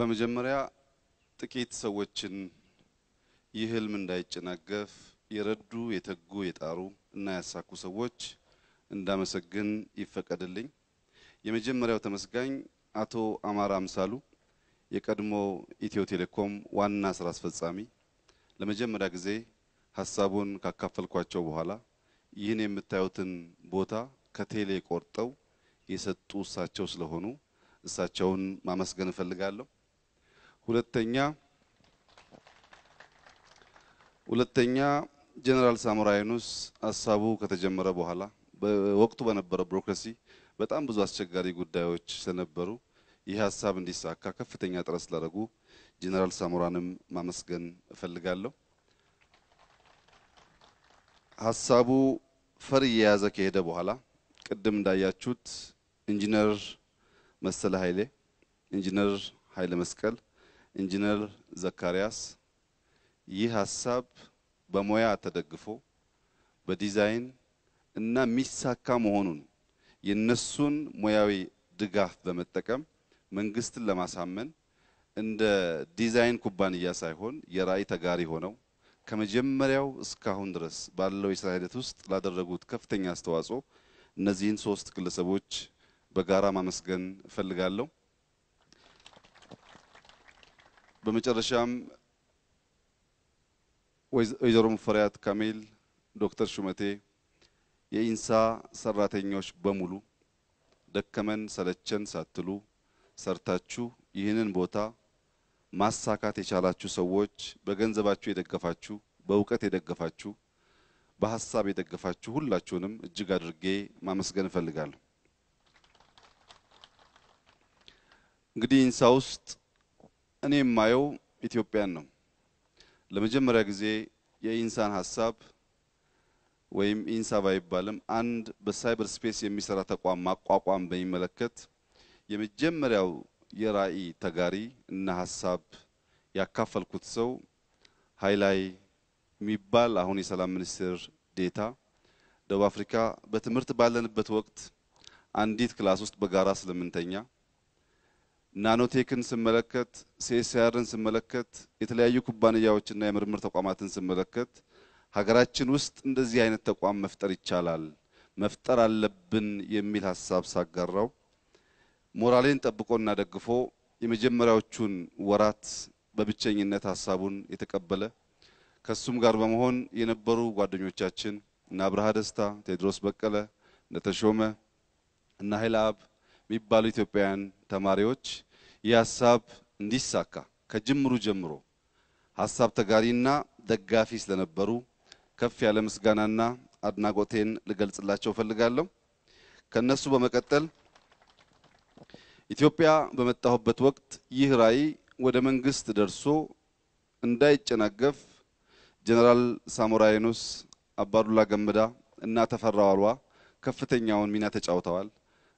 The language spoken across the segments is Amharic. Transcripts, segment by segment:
በመጀመሪያ ጥቂት ሰዎችን ይህ ህልም እንዳይጨናገፍ የረዱ የተጉ የጣሩ እና ያሳኩ ሰዎች እንዳመሰግን ይፈቀድልኝ። የመጀመሪያው ተመስጋኝ አቶ አማራ አምሳሉ የቀድሞ ኢትዮ ቴሌኮም ዋና ስራ አስፈጻሚ ለመጀመሪያ ጊዜ ሀሳቡን ካካፈልኳቸው በኋላ ይህን የምታዩትን ቦታ ከቴሌ ቆርጠው የሰጡ እሳቸው ስለሆኑ እሳቸውን ማመስገን እፈልጋለሁ። ሁለተኛ ሁለተኛ ጀነራል ሳሞራ የኑስ ሀሳቡ ከተጀመረ በኋላ በወቅቱ በነበረው ቢሮክራሲ በጣም ብዙ አስቸጋሪ ጉዳዮች ስለነበሩ ይህ ሀሳብ እንዲሳካ ከፍተኛ ጥረት ስላደረጉ ጀነራል ሳሞራንም ማመስገን እፈልጋለሁ። ሀሳቡ ፈር እየያዘ ከሄደ በኋላ ቅድም እንዳያችሁት ኢንጂነር መሰለ ኃይሌ ኢንጂነር ኃይለ መስቀል ኢንጂነር ዘካሪያስ ይህ ሀሳብ በሙያ ተደግፎ በዲዛይን እና የሚሳካ መሆኑን የነሱን ሙያዊ ድጋፍ በመጠቀም መንግስትን ለማሳመን እንደ ዲዛይን ኩባንያ ሳይሆን የራዕይ ተጋሪ ሆነው ከመጀመሪያው እስካሁን ድረስ ባለው የስራ ሂደት ውስጥ ላደረጉት ከፍተኛ አስተዋጽኦ እነዚህን ሶስት ግለሰቦች በጋራ ማመስገን እፈልጋለሁ። በመጨረሻም ወይዘሮ ሙፈሪያት ካሚል፣ ዶክተር ሹመቴ፣ የኢንሳ ሰራተኞች በሙሉ ደከመን ሰለቸን ሳትሉ ሰርታችሁ ይህንን ቦታ ማሳካት የቻላችሁ ሰዎች በገንዘባችሁ የደገፋችሁ፣ በእውቀት የደገፋችሁ፣ በሀሳብ የደገፋችሁ ሁላችሁንም እጅግ አድርጌ ማመስገን እፈልጋለሁ። እንግዲህ ኢንሳ ውስጥ እኔ የማየው ኢትዮጵያን ነው። ለመጀመሪያ ጊዜ የኢንሳን ሀሳብ ወይም ኢንሳ ባይባልም አንድ በሳይበር ስፔስ የሚሰራ ተቋም ማቋቋም በሚመለከት የመጀመሪያው የራዕይ ተጋሪ እና ሀሳብ ያካፈልኩት ሰው ሀይላይ የሚባል አሁን የሰላም ሚኒስትር ዴታ ደቡብ አፍሪካ በትምህርት ባለንበት ወቅት አንዲት ክላስ ውስጥ በጋራ ስለምንተኛ ናኖቴክን ስመለከት ሴሲያርን ስመለከት የተለያዩ ኩባንያዎችና የምርምር ተቋማትን ስመለከት ሀገራችን ውስጥ እንደዚህ አይነት ተቋም መፍጠር ይቻላል፣ መፍጠር አለብን የሚል ሀሳብ ሳጋራው ሞራሌን ጠብቆና ደግፎ የመጀመሪያዎቹን ወራት በብቸኝነት ሀሳቡን የተቀበለ ከሱም ጋር በመሆን የነበሩ ጓደኞቻችን እነ አብርሃ ደስታ፣ ቴድሮስ በቀለ፣ እነ ተሾመ፣ እነ ኃይለአብ የሚባሉ ኢትዮጵያውያን ተማሪዎች ይህ ሀሳብ እንዲሳካ ከጅምሩ ጀምሮ ሀሳብ ተጋሪና ደጋፊ ስለነበሩ ከፍ ያለ ምስጋናና አድናቆቴን ልገልጽላቸው እፈልጋለሁ። ከነሱ በመቀጠል ኢትዮጵያ በመጣሁበት ወቅት ይህ ራዕይ ወደ መንግስት ደርሶ እንዳይጨናገፍ ጀነራል ሳሞራ የኑስ፣ አባዱላ ገመዳ እና ተፈራ ዋልዋ ከፍተኛውን ሚና ተጫውተዋል።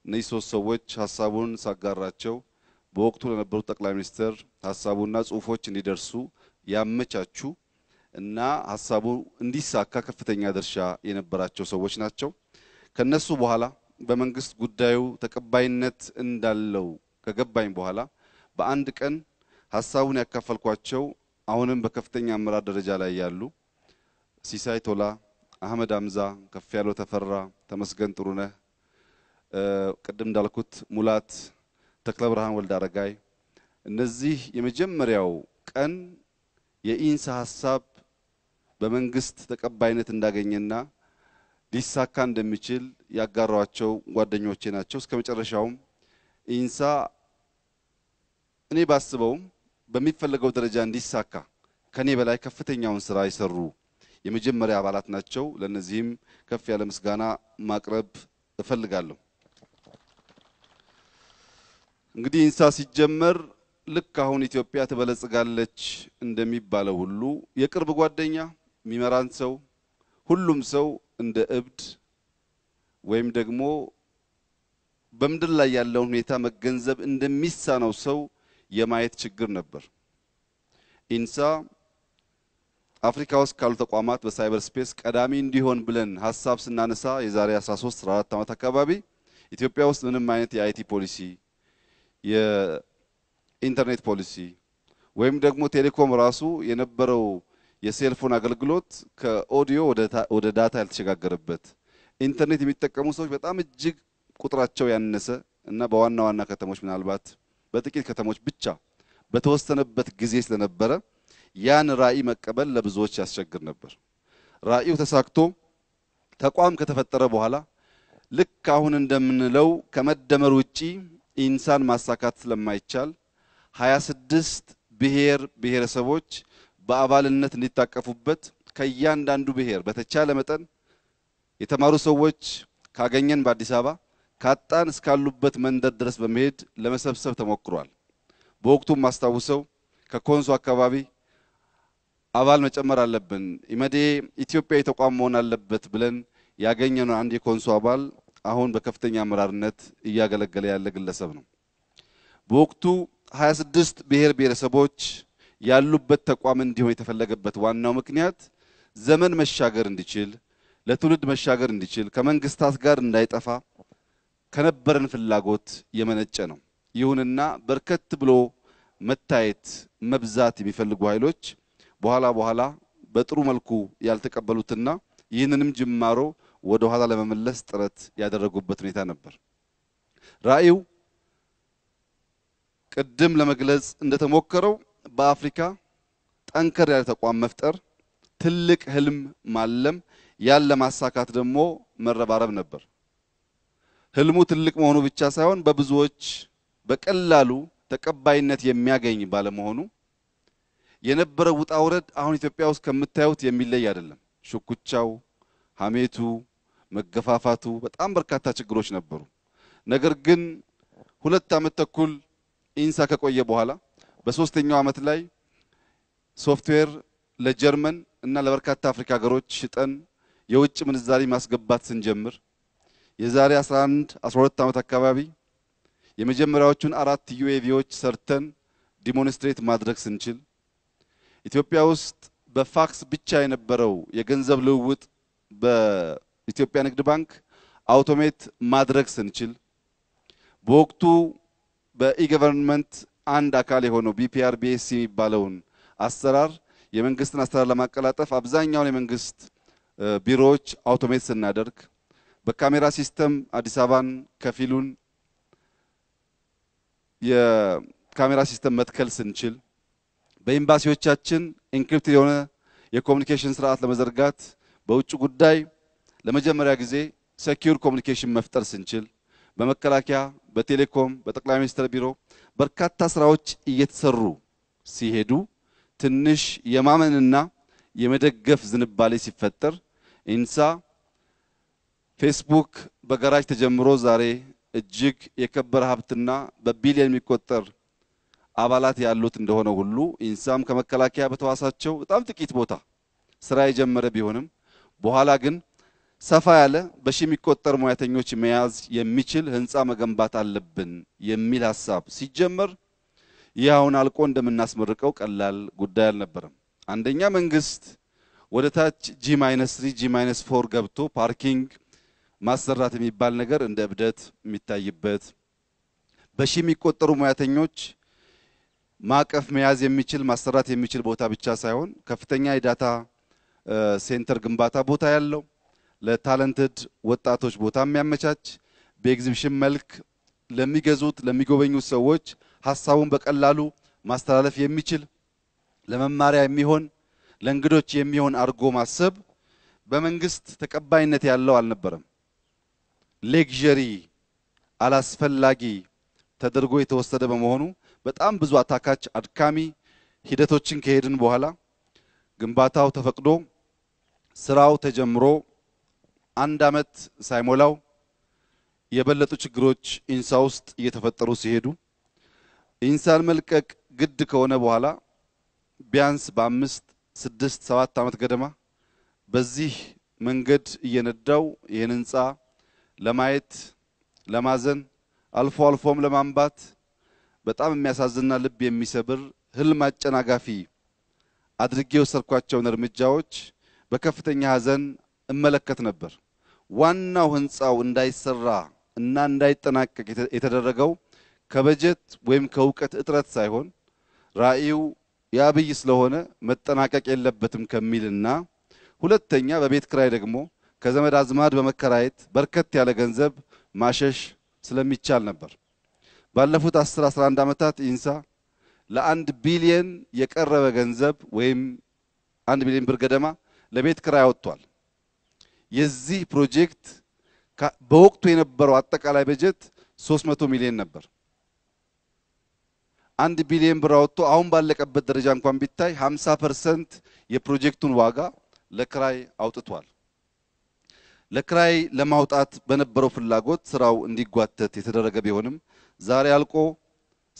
እነዚህ ሶስት ሰዎች ሀሳቡን ሳጋራቸው በወቅቱ ለነበሩት ጠቅላይ ሚኒስትር ሀሳቡና ጽሁፎች እንዲደርሱ ያመቻቹ እና ሀሳቡ እንዲሳካ ከፍተኛ ድርሻ የነበራቸው ሰዎች ናቸው። ከነሱ በኋላ በመንግስት ጉዳዩ ተቀባይነት እንዳለው ከገባኝ በኋላ በአንድ ቀን ሀሳቡን ያካፈልኳቸው አሁንም በከፍተኛ አመራር ደረጃ ላይ ያሉ ሲሳይ ቶላ፣ አህመድ አምዛ፣ ከፍ ያለው ተፈራ፣ ተመስገን ጥሩነህ ቅድም እንዳልኩት ሙላት ተክለ ብርሃን ወልድ አረጋይ እነዚህ የመጀመሪያው ቀን የኢንሳ ሀሳብ በመንግስት ተቀባይነት እንዳገኘና ሊሳካ እንደሚችል ያጋሯቸው ጓደኞቼ ናቸው። እስከ መጨረሻውም ኢንሳ እኔ ባስበውም በሚፈለገው ደረጃ እንዲሳካ ከኔ በላይ ከፍተኛውን ስራ የሰሩ የመጀመሪያ አባላት ናቸው። ለነዚህም ከፍ ያለ ምስጋና ማቅረብ እፈልጋለሁ። እንግዲህ ኢንሳ ሲጀመር ልክ አሁን ኢትዮጵያ ትበለጽጋለች እንደሚባለው ሁሉ የቅርብ ጓደኛ የሚመራን ሰው ሁሉም ሰው እንደ እብድ ወይም ደግሞ በምድር ላይ ያለውን ሁኔታ መገንዘብ እንደሚሳነው ሰው የማየት ችግር ነበር። ኢንሳ አፍሪካ ውስጥ ካሉ ተቋማት በሳይበር ስፔስ ቀዳሚ እንዲሆን ብለን ሀሳብ ስናነሳ የዛሬ 13 14 ዓመት አካባቢ ኢትዮጵያ ውስጥ ምንም አይነት የአይቲ ፖሊሲ የኢንተርኔት ፖሊሲ ወይም ደግሞ ቴሌኮም ራሱ የነበረው የሴልፎን አገልግሎት ከኦዲዮ ወደ ዳታ ያልተሸጋገረበት ኢንተርኔት የሚጠቀሙ ሰዎች በጣም እጅግ ቁጥራቸው ያነሰ እና በዋና ዋና ከተሞች ምናልባት በጥቂት ከተሞች ብቻ በተወሰነበት ጊዜ ስለነበረ ያን ራዕይ መቀበል ለብዙዎች ያስቸግር ነበር። ራዕዩ ተሳክቶ ተቋም ከተፈጠረ በኋላ ልክ አሁን እንደምንለው ከመደመር ውጪ ኢንሳን ማሳካት ስለማይቻል 26 ብሔር ብሔረሰቦች በአባልነት እንዲታቀፉበት ከእያንዳንዱ ብሔር በተቻለ መጠን የተማሩ ሰዎች ካገኘን በአዲስ አበባ ካጣን እስካሉበት መንደር ድረስ በመሄድ ለመሰብሰብ ተሞክሯል። በወቅቱም ማስታውሰው ከኮንሶ አካባቢ አባል መጨመር አለብን፣ ኢመዴ ኢትዮጵያዊ ተቋም መሆን አለበት ብለን ያገኘነው አንድ የኮንሶ አባል አሁን በከፍተኛ አመራርነት እያገለገለ ያለ ግለሰብ ነው። በወቅቱ 26 ብሔር ብሔረሰቦች ያሉበት ተቋም እንዲሆን የተፈለገበት ዋናው ምክንያት ዘመን መሻገር እንዲችል ለትውልድ መሻገር እንዲችል ከመንግስታት ጋር እንዳይጠፋ ከነበረን ፍላጎት የመነጨ ነው። ይሁንና በርከት ብሎ መታየት መብዛት የሚፈልጉ ኃይሎች በኋላ በኋላ በጥሩ መልኩ ያልተቀበሉትና ይህንንም ጅማሮ ወደ ኋላ ለመመለስ ጥረት ያደረጉበት ሁኔታ ነበር። ራዕዩ ቅድም ለመግለጽ እንደተሞከረው በአፍሪካ ጠንከር ያለ ተቋም መፍጠር፣ ትልቅ ህልም ማለም፣ ያን ለማሳካት ደግሞ መረባረብ ነበር። ህልሙ ትልቅ መሆኑ ብቻ ሳይሆን በብዙዎች በቀላሉ ተቀባይነት የሚያገኝ ባለመሆኑ የነበረው ውጣ ውረድ አሁን ኢትዮጵያ ውስጥ ከምታዩት የሚለይ አይደለም። ሽኩቻው፣ ሀሜቱ፣ መገፋፋቱ፣ በጣም በርካታ ችግሮች ነበሩ። ነገር ግን ሁለት ዓመት ተኩል ኢንሳ ከቆየ በኋላ በሶስተኛው ዓመት ላይ ሶፍትዌር ለጀርመን እና ለበርካታ አፍሪካ ሀገሮች ሽጠን የውጭ ምንዛሪ ማስገባት ስንጀምር የዛሬ 11 12 ዓመት አካባቢ የመጀመሪያዎቹን አራት ዩኤቪዎች ሰርተን ዲሞንስትሬት ማድረግ ስንችል ኢትዮጵያ ውስጥ በፋክስ ብቻ የነበረው የገንዘብ ልውውጥ በ ኢትዮጵያ ንግድ ባንክ አውቶሜት ማድረግ ስንችል በወቅቱ በኢገቨርንመንት አንድ አካል የሆነው ቢፒአር ቢኤሲ የሚባለውን አሰራር የመንግስትን አሰራር ለማቀላጠፍ አብዛኛውን የመንግስት ቢሮዎች አውቶሜት ስናደርግ በካሜራ ሲስተም አዲስ አበባን ከፊሉን የካሜራ ሲስተም መትከል ስንችል በኤምባሲዎቻችን ኢንክሪፕት የሆነ የኮሚኒኬሽን ስርዓት ለመዘርጋት በውጭ ጉዳይ ለመጀመሪያ ጊዜ ሴኪዩር ኮሚኒኬሽን መፍጠር ስንችል በመከላከያ፣ በቴሌኮም፣ በጠቅላይ ሚኒስትር ቢሮ በርካታ ስራዎች እየተሰሩ ሲሄዱ ትንሽ የማመንና የመደገፍ ዝንባሌ ሲፈጠር ኢንሳ ፌስቡክ በጋራጅ ተጀምሮ ዛሬ እጅግ የከበረ ሀብትና በቢሊየን የሚቆጠር አባላት ያሉት እንደሆነ ሁሉ ኢንሳም ከመከላከያ በተዋሳቸው በጣም ጥቂት ቦታ ስራ የጀመረ ቢሆንም በኋላ ግን ሰፋ ያለ በሺ የሚቆጠር ሙያተኞች መያዝ የሚችል ህንፃ መገንባት አለብን የሚል ሀሳብ ሲጀመር ይህ አሁን አልቆ እንደምናስመርቀው ቀላል ጉዳይ አልነበረም። አንደኛ መንግስት ወደ ታች ጂ ማይነስ ትሪ ጂ ማይነስ ፎር ገብቶ ፓርኪንግ ማሰራት የሚባል ነገር እንደ እብደት የሚታይበት በሺ የሚቆጠሩ ሙያተኞች ማቀፍ መያዝ የሚችል ማሰራት የሚችል ቦታ ብቻ ሳይሆን ከፍተኛ የዳታ ሴንተር ግንባታ ቦታ ያለው ለታለንትድ ወጣቶች ቦታ የሚያመቻች በኤግዚቢሽን መልክ ለሚገዙት ለሚጎበኙት ሰዎች ሀሳቡን በቀላሉ ማስተላለፍ የሚችል ለመማሪያ የሚሆን ለእንግዶች የሚሆን አድርጎ ማሰብ በመንግስት ተቀባይነት ያለው አልነበረም። ሌግዠሪ አላስፈላጊ ተደርጎ የተወሰደ በመሆኑ በጣም ብዙ አታካች አድካሚ ሂደቶችን ከሄድን በኋላ ግንባታው ተፈቅዶ ስራው ተጀምሮ አንድ ዓመት ሳይሞላው የበለጡ ችግሮች ኢንሳ ውስጥ እየተፈጠሩ ሲሄዱ ኢንሳን መልቀቅ ግድ ከሆነ በኋላ ቢያንስ በአምስት ስድስት ሰባት ዓመት ገደማ በዚህ መንገድ እየነዳው ይህን ህንፃ ለማየት ለማዘን አልፎ አልፎም ለማንባት በጣም የሚያሳዝንና ልብ የሚሰብር ህልም አጨናጋፊ አድርጌ የወሰድኳቸውን እርምጃዎች በከፍተኛ ሀዘን ። እመለከት ነበር። ዋናው ህንፃው እንዳይሰራ እና እንዳይጠናቀቅ የተደረገው ከበጀት ወይም ከእውቀት እጥረት ሳይሆን ራዕዩ የአብይ ስለሆነ መጠናቀቅ የለበትም ከሚልና ሁለተኛ በቤት ክራይ ደግሞ ከዘመድ አዝማድ በመከራየት በርከት ያለ ገንዘብ ማሸሽ ስለሚቻል ነበር። ባለፉት 10 11 ዓመታት ኢንሳ ለአንድ ቢሊየን የቀረበ ገንዘብ ወይም አንድ ቢሊዮን ብር ገደማ ለቤት ክራይ አወጥቷል። የዚህ ፕሮጀክት በወቅቱ የነበረው አጠቃላይ በጀት 300 ሚሊዮን ነበር። አንድ ቢሊዮን ብር አወጥቶ አሁን ባለቀበት ደረጃ እንኳን ቢታይ 50 ፐርሰንት የፕሮጀክቱን ዋጋ ለክራይ አውጥቷል። ለክራይ ለማውጣት በነበረው ፍላጎት ስራው እንዲጓተት የተደረገ ቢሆንም ዛሬ አልቆ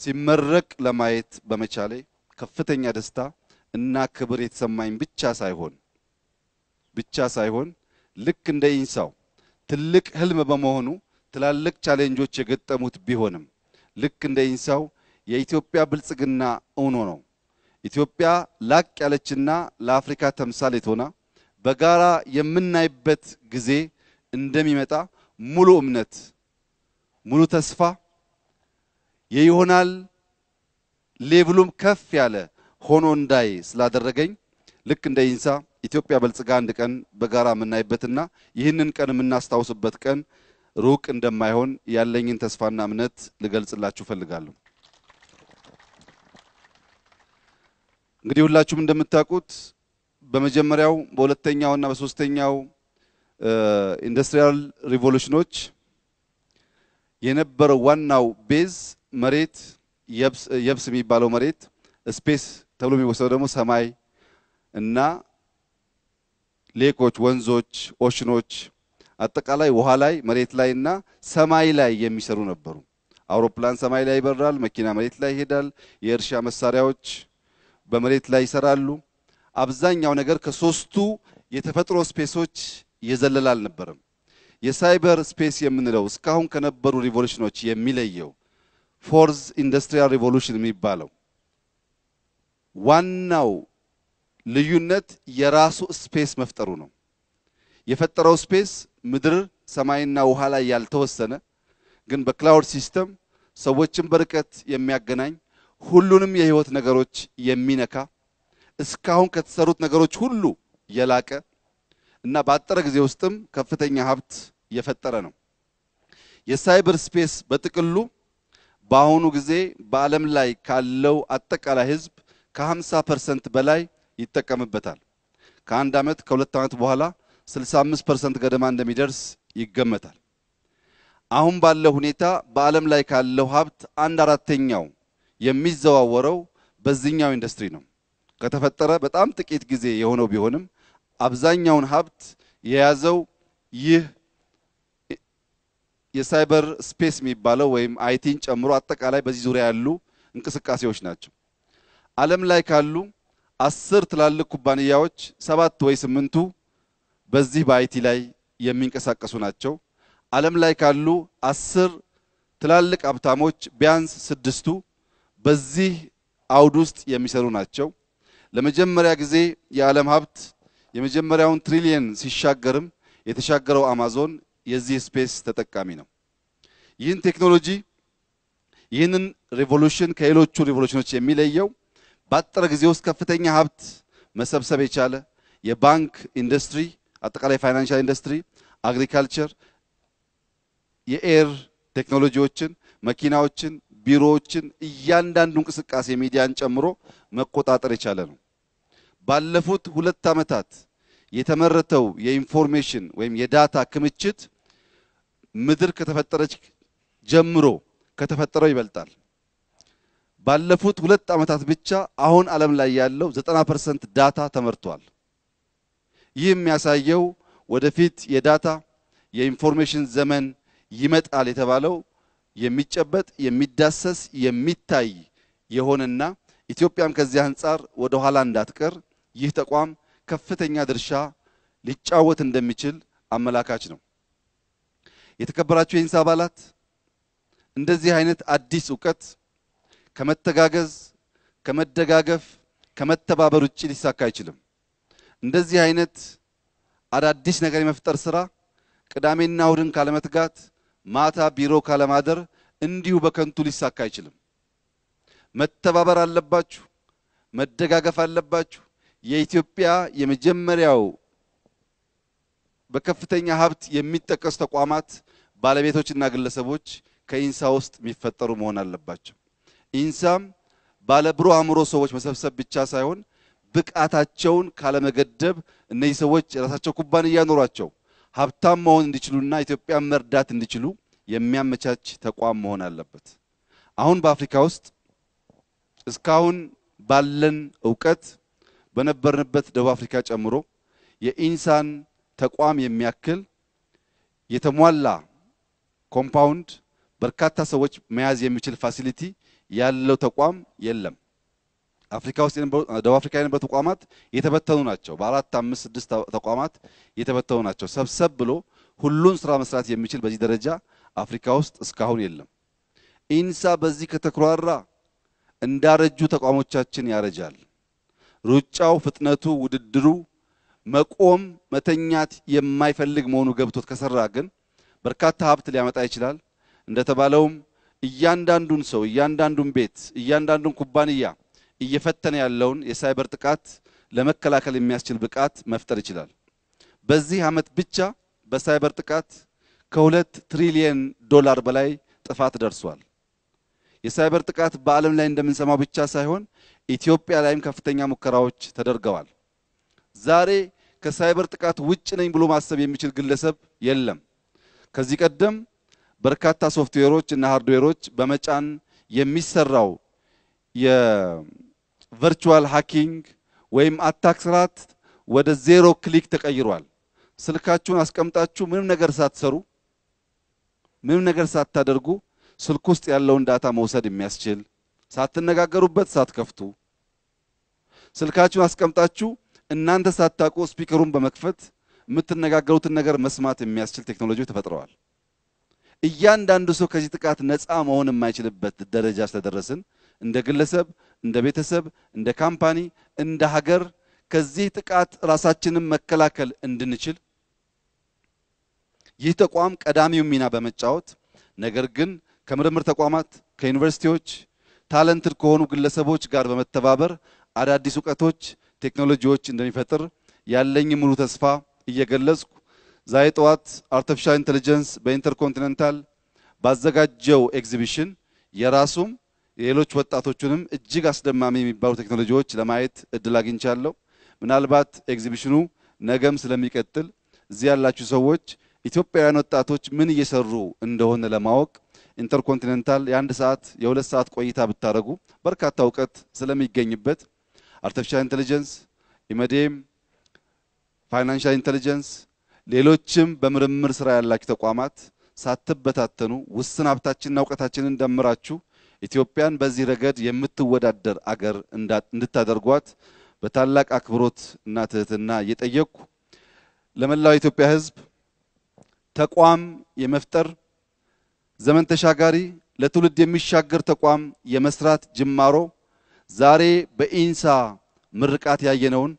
ሲመረቅ ለማየት በመቻሌ ከፍተኛ ደስታ እና ክብር የተሰማኝ ብቻ ሳይሆን ብቻ ሳይሆን ልክ እንደ ኢንሳው ትልቅ ህልም በመሆኑ ትላልቅ ቻሌንጆች የገጠሙት ቢሆንም ልክ እንደ ኢንሳው የኢትዮጵያ ብልጽግና እውን ነው። ኢትዮጵያ ላቅ ያለችና ለአፍሪካ ተምሳሌት ሆና በጋራ የምናይበት ጊዜ እንደሚመጣ ሙሉ እምነት፣ ሙሉ ተስፋ የይሆናል ሌቭሉም ከፍ ያለ ሆኖ እንዳይ ስላደረገኝ ልክ እንደ ኢንሳ ኢትዮጵያ በልጽጋ አንድ ቀን በጋራ የምናይበትና ይህንን ቀን የምናስታውስበት ቀን ሩቅ እንደማይሆን ያለኝን ተስፋና እምነት ልገልጽላችሁ ፈልጋለሁ። እንግዲህ ሁላችሁም እንደምታውቁት በመጀመሪያው በሁለተኛው እና በሶስተኛው ኢንዱስትሪያል ሪቮሉሽኖች የነበረው ዋናው ቤዝ መሬት የብስ የሚባለው መሬት ስፔስ ተብሎ የሚወሰደው ደግሞ ሰማይ እና ሌኮች፣ ወንዞች፣ ኦሽኖች አጠቃላይ ውሃ ላይ መሬት ላይ እና ሰማይ ላይ የሚሰሩ ነበሩ። አውሮፕላን ሰማይ ላይ ይበራል፣ መኪና መሬት ላይ ይሄዳል፣ የእርሻ መሳሪያዎች በመሬት ላይ ይሰራሉ። አብዛኛው ነገር ከሶስቱ የተፈጥሮ ስፔሶች የዘለለ አልነበረም። የሳይበር ስፔስ የምንለው እስካሁን ከነበሩ ሪቮሉሽኖች የሚለየው ፎርዝ ኢንዱስትሪያል ሪቮሉሽን የሚባለው ዋናው ልዩነት የራሱ ስፔስ መፍጠሩ ነው። የፈጠረው ስፔስ ምድር፣ ሰማይና ውሃ ላይ ያልተወሰነ ግን በክላውድ ሲስተም ሰዎችን በርቀት የሚያገናኝ ሁሉንም የህይወት ነገሮች የሚነካ እስካሁን ከተሰሩት ነገሮች ሁሉ የላቀ እና በአጠረ ጊዜ ውስጥም ከፍተኛ ሀብት የፈጠረ ነው። የሳይበር ስፔስ በጥቅሉ በአሁኑ ጊዜ በዓለም ላይ ካለው አጠቃላይ ህዝብ ከ50 ፐርሰንት በላይ ይጠቀምበታል። ከአንድ ዓመት ከሁለት ዓመት በኋላ 65 ፐርሰንት ገደማ እንደሚደርስ ይገመታል። አሁን ባለው ሁኔታ በዓለም ላይ ካለው ሀብት አንድ አራተኛው የሚዘዋወረው በዚህኛው ኢንዱስትሪ ነው። ከተፈጠረ በጣም ጥቂት ጊዜ የሆነው ቢሆንም አብዛኛውን ሀብት የያዘው ይህ የሳይበር ስፔስ የሚባለው ወይም አይቲን ጨምሮ አጠቃላይ በዚህ ዙሪያ ያሉ እንቅስቃሴዎች ናቸው። ዓለም ላይ ካሉ አስር ትላልቅ ኩባንያዎች ሰባት ወይ ስምንቱ በዚህ በአይቲ ላይ የሚንቀሳቀሱ ናቸው። ዓለም ላይ ካሉ አስር ትላልቅ ሀብታሞች ቢያንስ ስድስቱ በዚህ አውድ ውስጥ የሚሰሩ ናቸው። ለመጀመሪያ ጊዜ የዓለም ሀብት የመጀመሪያውን ትሪሊየን ሲሻገርም የተሻገረው አማዞን የዚህ ስፔስ ተጠቃሚ ነው። ይህን ቴክኖሎጂ ይህንን ሪቮሉሽን ከሌሎቹ ሪቮሉሽኖች የሚለየው በአጠረ ጊዜ ውስጥ ከፍተኛ ሀብት መሰብሰብ የቻለ የባንክ ኢንዱስትሪ፣ አጠቃላይ ፋይናንሻል ኢንዱስትሪ፣ አግሪካልቸር፣ የኤር ቴክኖሎጂዎችን፣ መኪናዎችን፣ ቢሮዎችን እያንዳንዱ እንቅስቃሴ ሚዲያን ጨምሮ መቆጣጠር የቻለ ነው። ባለፉት ሁለት ዓመታት የተመረተው የኢንፎርሜሽን ወይም የዳታ ክምችት ምድር ከተፈጠረች ጀምሮ ከተፈጠረው ይበልጣል። ባለፉት ሁለት ዓመታት ብቻ አሁን ዓለም ላይ ያለው 90% ዳታ ተመርቷል። ይህ የሚያሳየው ወደፊት የዳታ የኢንፎርሜሽን ዘመን ይመጣል የተባለው የሚጨበጥ የሚዳሰስ የሚታይ የሆነና ኢትዮጵያም ከዚህ አንጻር ወደ ኋላ እንዳትቀር ይህ ተቋም ከፍተኛ ድርሻ ሊጫወት እንደሚችል አመላካች ነው። የተከበራችሁ የኢንሳ አባላት እንደዚህ አይነት አዲስ እውቀት ከመተጋገዝ፣ ከመደጋገፍ፣ ከመተባበር ውጭ ሊሳካ አይችልም። እንደዚህ አይነት አዳዲስ ነገር የመፍጠር ስራ ቅዳሜና እሁድን ካለመትጋት፣ ማታ ቢሮ ካለማደር እንዲሁ በከንቱ ሊሳካ አይችልም። መተባበር አለባችሁ፣ መደጋገፍ አለባችሁ። የኢትዮጵያ የመጀመሪያው በከፍተኛ ሀብት የሚጠቀሱ ተቋማት ባለቤቶችና ግለሰቦች ከኢንሳ ውስጥ የሚፈጠሩ መሆን አለባቸው። ኢንሳም ባለ ብሩህ አእምሮ ሰዎች መሰብሰብ ብቻ ሳይሆን ብቃታቸውን ካለመገደብ እነዚህ ሰዎች የራሳቸው ኩባንያ ኖሯቸው ሀብታም መሆን እንዲችሉና ኢትዮጵያን መርዳት እንዲችሉ የሚያመቻች ተቋም መሆን አለበት። አሁን በአፍሪካ ውስጥ እስካሁን ባለን እውቀት በነበርንበት ደቡብ አፍሪካ ጨምሮ የኢንሳን ተቋም የሚያክል የተሟላ ኮምፓውንድ በርካታ ሰዎች መያዝ የሚችል ፋሲሊቲ ያለው ተቋም የለም። አፍሪካ ውስጥ ደቡብ አፍሪካ የነበሩ ተቋማት የተበተኑ ናቸው። በአራት አምስት ስድስት ተቋማት የተበተኑ ናቸው። ሰብሰብ ብሎ ሁሉን ስራ መስራት የሚችል በዚህ ደረጃ አፍሪካ ውስጥ እስካሁን የለም። ኢንሳ በዚህ ከተኩራራ እንዳረጁ ተቋሞቻችን ያረጃል። ሩጫው፣ ፍጥነቱ፣ ውድድሩ መቆም መተኛት የማይፈልግ መሆኑ ገብቶት ከሰራ ግን በርካታ ሀብት ሊያመጣ ይችላል። እንደተባለውም እያንዳንዱን ሰው እያንዳንዱን ቤት እያንዳንዱን ኩባንያ እየፈተነ ያለውን የሳይበር ጥቃት ለመከላከል የሚያስችል ብቃት መፍጠር ይችላል። በዚህ ዓመት ብቻ በሳይበር ጥቃት ከሁለት ትሪሊየን ዶላር በላይ ጥፋት ደርሷል። የሳይበር ጥቃት በዓለም ላይ እንደምንሰማው ብቻ ሳይሆን ኢትዮጵያ ላይም ከፍተኛ ሙከራዎች ተደርገዋል። ዛሬ ከሳይበር ጥቃት ውጭ ነኝ ብሎ ማሰብ የሚችል ግለሰብ የለም። ከዚህ ቀደም በርካታ ሶፍትዌሮች እና ሃርድዌሮች በመጫን የሚሰራው የቨርቹዋል ሃኪንግ ወይም አታክ ስርዓት ወደ ዜሮ ክሊክ ተቀይሯል። ስልካችሁን አስቀምጣችሁ ምንም ነገር ሳትሰሩ ምንም ነገር ሳታደርጉ ስልክ ውስጥ ያለውን ዳታ መውሰድ የሚያስችል ሳትነጋገሩበት ሳትከፍቱ ስልካችሁን አስቀምጣችሁ እናንተ ሳታውቁ ስፒከሩን በመክፈት የምትነጋገሩትን ነገር መስማት የሚያስችል ቴክኖሎጂ ተፈጥረዋል። እያንዳንዱ ሰው ከዚህ ጥቃት ነፃ መሆን የማይችልበት ደረጃ ስለደረስን እንደ ግለሰብ፣ እንደ ቤተሰብ፣ እንደ ካምፓኒ፣ እንደ ሀገር ከዚህ ጥቃት ራሳችንን መከላከል እንድንችል ይህ ተቋም ቀዳሚው ሚና በመጫወት ነገር ግን ከምርምር ተቋማት ከዩኒቨርሲቲዎች ታለንትድ ከሆኑ ግለሰቦች ጋር በመተባበር አዳዲስ እውቀቶች፣ ቴክኖሎጂዎች እንደሚፈጥር ያለኝ ሙሉ ተስፋ እየገለጽኩ ዛሬ ጠዋት አርቲፊሻል ኢንቴሊጀንስ በኢንተርኮንቲኔንታል ባዘጋጀው ኤግዚቢሽን የራሱም የሌሎች ወጣቶቹንም እጅግ አስደማሚ የሚባሉ ቴክኖሎጂዎች ለማየት እድል አግኝቻለሁ። ምናልባት ኤግዚቢሽኑ ነገም ስለሚቀጥል እዚህ ያላችሁ ሰዎች ኢትዮጵያውያን ወጣቶች ምን እየሰሩ እንደሆነ ለማወቅ ኢንተርኮንቲኔንታል የአንድ ሰዓት የሁለት ሰዓት ቆይታ ብታደረጉ በርካታ እውቀት ስለሚገኝበት አርቲፊሻል ኢንቴሊጀንስ ኢመዴም ፋይናንሻል ኢንቴሊጀንስ ሌሎችም በምርምር ስራ ያላችሁ ተቋማት ሳትበታተኑ ውስን ሀብታችንና እውቀታችንን ደምራችሁ ኢትዮጵያን በዚህ ረገድ የምትወዳደር አገር እንድታደርጓት በታላቅ አክብሮት እና ትህትና እየጠየቅኩ ለመላው የኢትዮጵያ ሕዝብ ተቋም የመፍጠር ዘመን ተሻጋሪ ለትውልድ የሚሻገር ተቋም የመስራት ጅማሮ ዛሬ በኢንሳ ምርቃት ያየነውን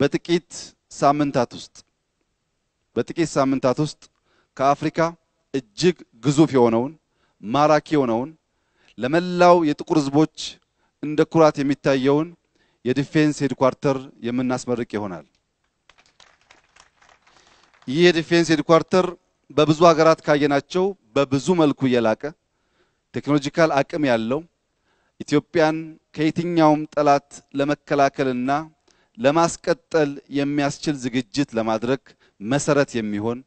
በጥቂት ሳምንታት ውስጥ በጥቂት ሳምንታት ውስጥ ከአፍሪካ እጅግ ግዙፍ የሆነውን ማራኪ የሆነውን ለመላው የጥቁር ህዝቦች እንደ ኩራት የሚታየውን የዲፌንስ ሄድኳርተር የምናስመርቅ ይሆናል። ይህ የዲፌንስ ሄድኳርተር በብዙ ሀገራት ካየናቸው በብዙ መልኩ የላቀ ቴክኖሎጂካል አቅም ያለው ኢትዮጵያን ከየትኛውም ጠላት ለመከላከልና ለማስቀጠል የሚያስችል ዝግጅት ለማድረግ መሰረት የሚሆን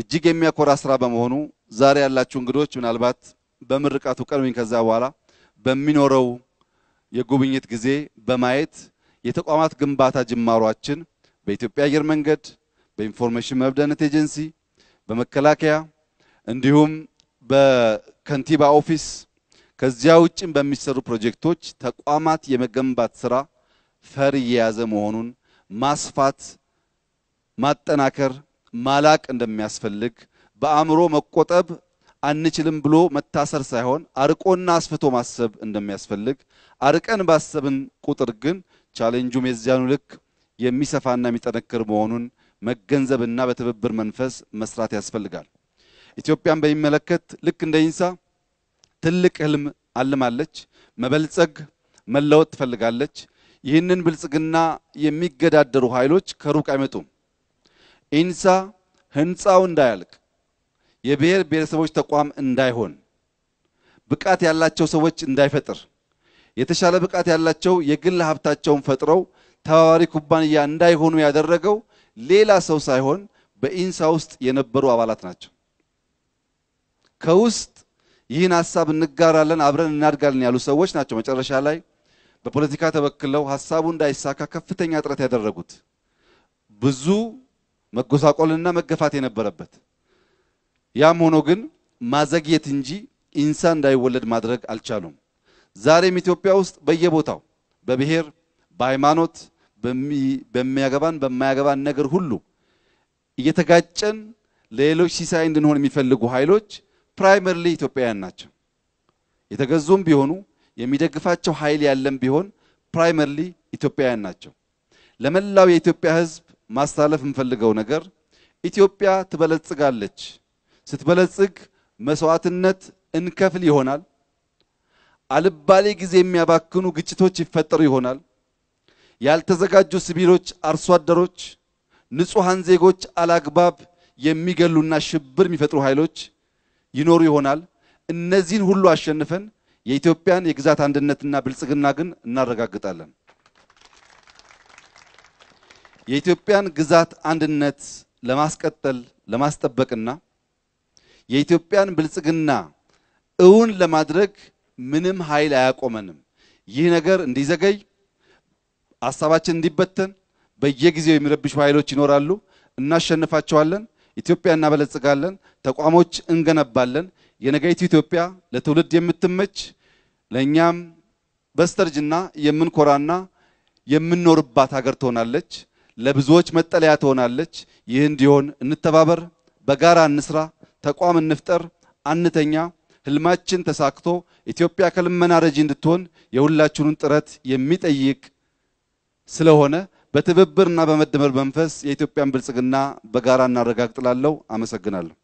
እጅግ የሚያኮራ ስራ በመሆኑ ዛሬ ያላችሁ እንግዶች ምናልባት በምርቃቱ ቀን ከዛ በኋላ በሚኖረው የጉብኝት ጊዜ በማየት የተቋማት ግንባታ ጅማሯችን በኢትዮጵያ አየር መንገድ፣ በኢንፎርሜሽን መብደህንነት ኤጀንሲ፣ በመከላከያ እንዲሁም በከንቲባ ኦፊስ ከዚያ ውጭም በሚሰሩ ፕሮጀክቶች ተቋማት የመገንባት ስራ ፈር እየያዘ መሆኑን ማስፋት ማጠናከር፣ ማላቅ እንደሚያስፈልግ በአእምሮ መቆጠብ አንችልም ብሎ መታሰር ሳይሆን አርቆና አስፍቶ ማሰብ እንደሚያስፈልግ አርቀን ባሰብን ቁጥር ግን ቻሌንጁም የዚያኑ ልክ የሚሰፋና የሚጠነክር መሆኑን መገንዘብና በትብብር መንፈስ መስራት ያስፈልጋል። ኢትዮጵያን በሚመለከት ልክ እንደ ኢንሳ ትልቅ ህልም አልማለች። መበልጸግ መለወጥ ትፈልጋለች። ይህንን ብልጽግና የሚገዳደሩ ኃይሎች ከሩቅ አይመጡም። ኢንሳ ህንፃው እንዳያልቅ የብሔር ብሔረሰቦች ተቋም እንዳይሆን ብቃት ያላቸው ሰዎች እንዳይፈጥር የተሻለ ብቃት ያላቸው የግል ሀብታቸውን ፈጥረው ተባባሪ ኩባንያ እንዳይሆኑ ያደረገው ሌላ ሰው ሳይሆን በኢንሳ ውስጥ የነበሩ አባላት ናቸው። ከውስጥ ይህን ሀሳብ እንጋራለን፣ አብረን እናድጋለን ያሉ ሰዎች ናቸው መጨረሻ ላይ በፖለቲካ ተበክለው ሀሳቡ እንዳይሳካ ከፍተኛ ጥረት ያደረጉት ብዙ መጎሳቆልና መገፋት የነበረበት። ያም ሆኖ ግን ማዘግየት እንጂ ኢንሳን እንዳይወለድ ማድረግ አልቻሉም። ዛሬም ኢትዮጵያ ውስጥ በየቦታው በብሔር፣ በሃይማኖት፣ በሚያገባን በማያገባን ነገር ሁሉ እየተጋጨን ለሌሎች ሲሳይ እንድንሆን የሚፈልጉ ኃይሎች ፕራይመሪሊ ኢትዮጵያውያን ናቸው። የተገዙም ቢሆኑ የሚደግፋቸው ኃይል ያለም ቢሆን ፕራይመሪሊ ኢትዮጵያውያን ናቸው። ለመላው የኢትዮጵያ ሕዝብ ማስተላለፍ የምፈልገው ነገር ኢትዮጵያ ትበለጽጋለች። ስትበለጽግ መስዋዕትነት እንከፍል ይሆናል። አልባሌ ጊዜ የሚያባክኑ ግጭቶች ይፈጠሩ ይሆናል። ያልተዘጋጁ ሲቪሎች፣ አርሶ አደሮች፣ ንጹሐን ዜጎች አላግባብ የሚገሉና ሽብር የሚፈጥሩ ኃይሎች ይኖሩ ይሆናል። እነዚህን ሁሉ አሸንፈን የኢትዮጵያን የግዛት አንድነትና ብልጽግና ግን እናረጋግጣለን። የኢትዮጵያን ግዛት አንድነት ለማስቀጠል ለማስጠበቅና የኢትዮጵያን ብልጽግና እውን ለማድረግ ምንም ኃይል አያቆመንም። ይህ ነገር እንዲዘገይ፣ ሀሳባችን እንዲበተን በየጊዜው የሚረብሹ ኃይሎች ይኖራሉ። እናሸንፋቸዋለን። ኢትዮጵያ እናበለጽጋለን። ተቋሞች እንገነባለን። የነገይቱ ኢትዮጵያ ለትውልድ የምትመች ለእኛም በስተርጅና የምንኮራና የምንኖርባት ሀገር ትሆናለች። ለብዙዎች መጠለያ ትሆናለች። ይህ እንዲሆን እንተባበር፣ በጋራ እንስራ፣ ተቋም እንፍጠር፣ አንተኛ። ህልማችን ተሳክቶ ኢትዮጵያ ከልመና ረጂ እንድትሆን የሁላችሁንም ጥረት የሚጠይቅ ስለሆነ በትብብርና በመደመር መንፈስ የኢትዮጵያን ብልጽግና በጋራ እናረጋግጥላለሁ። አመሰግናለሁ።